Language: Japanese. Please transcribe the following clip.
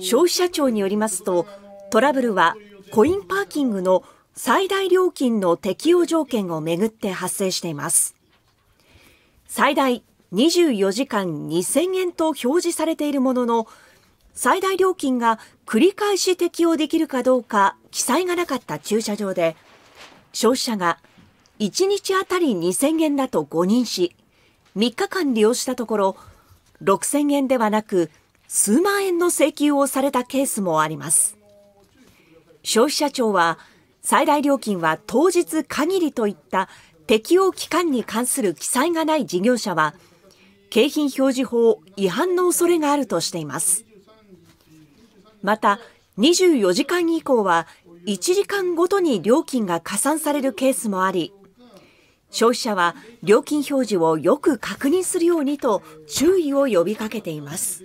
消費者庁によりますとトラブルはコインパーキングの最大料金の適用条件をめぐって発生しています最大24時間2000円と表示されているものの最大料金が繰り返し適用できるかどうか記載がなかった駐車場で消費者が1日あたり2000円だと誤認し3日間利用したところ6000円ではなく数万円の請求をされたケースもあります消費者庁は最大料金は当日限りといった適用期間に関する記載がない事業者は景品表示法違反の恐れがあるとしていますまた24時間以降は1時間ごとに料金が加算されるケースもあり消費者は料金表示をよく確認するようにと注意を呼びかけています。